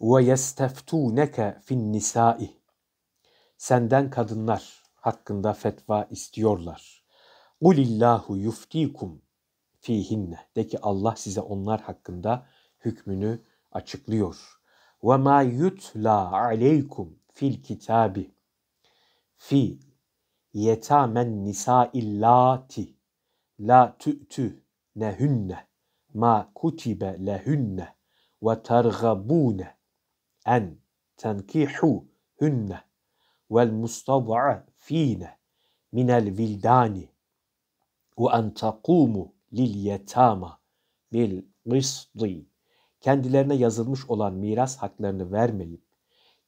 ve yesteftuneke fin nisai. Senden kadınlar hakkında fetva istiyorlar. Ulillahu yuftikum fihinne. De ki Allah size onlar hakkında hükmünü açıklıyor. Ve ma yutla aleykum fil kitabi fi yetamen nisa illati la tu'tu nehünne ma kutibe lehünne ve tergabune en tenkihu hunne vel mustad'afine minel vildani ve en takumu lil yetama bil qisdi kendilerine yazılmış olan miras haklarını vermeyip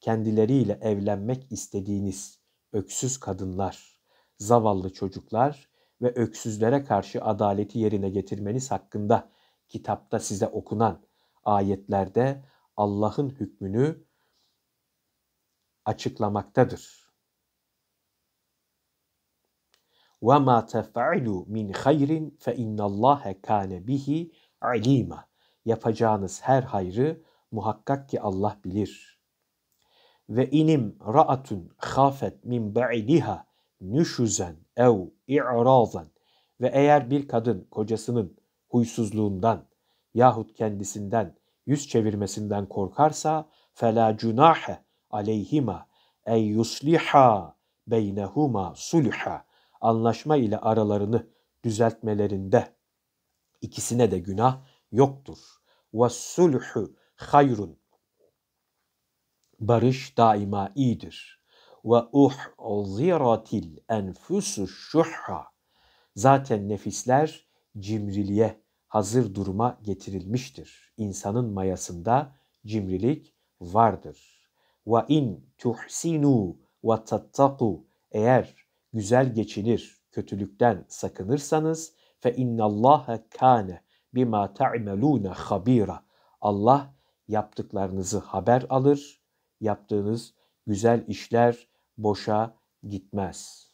kendileriyle evlenmek istediğiniz öksüz kadınlar, zavallı çocuklar ve öksüzlere karşı adaleti yerine getirmeniz hakkında kitapta size okunan ayetlerde Allah'ın hükmünü açıklamaktadır. Ve ma tef'alu min hayrin fe innallaha kana bihi alima. Yapacağınız her hayrı muhakkak ki Allah bilir. Ve inim ra'atun khafet min ba'idiha nüşüzen ev i'razan ve eğer bir kadın kocasının huysuzluğundan yahut kendisinden yüz çevirmesinden korkarsa fela cunahe aleyhima ey yusliha beynehuma sulha anlaşma ile aralarını düzeltmelerinde ikisine de günah yoktur. Ve sulhu hayrun barış daima iyidir. Ve uh uhziratil enfusu şuhha zaten nefisler cimriliğe hazır duruma getirilmiştir. İnsanın mayasında cimrilik vardır. Ve in tuhsinu ve tattaku eğer güzel geçinir, kötülükten sakınırsanız fe innallaha kâne bima ta'melûne habira. Allah yaptıklarınızı haber alır, yaptığınız güzel işler boşa gitmez.''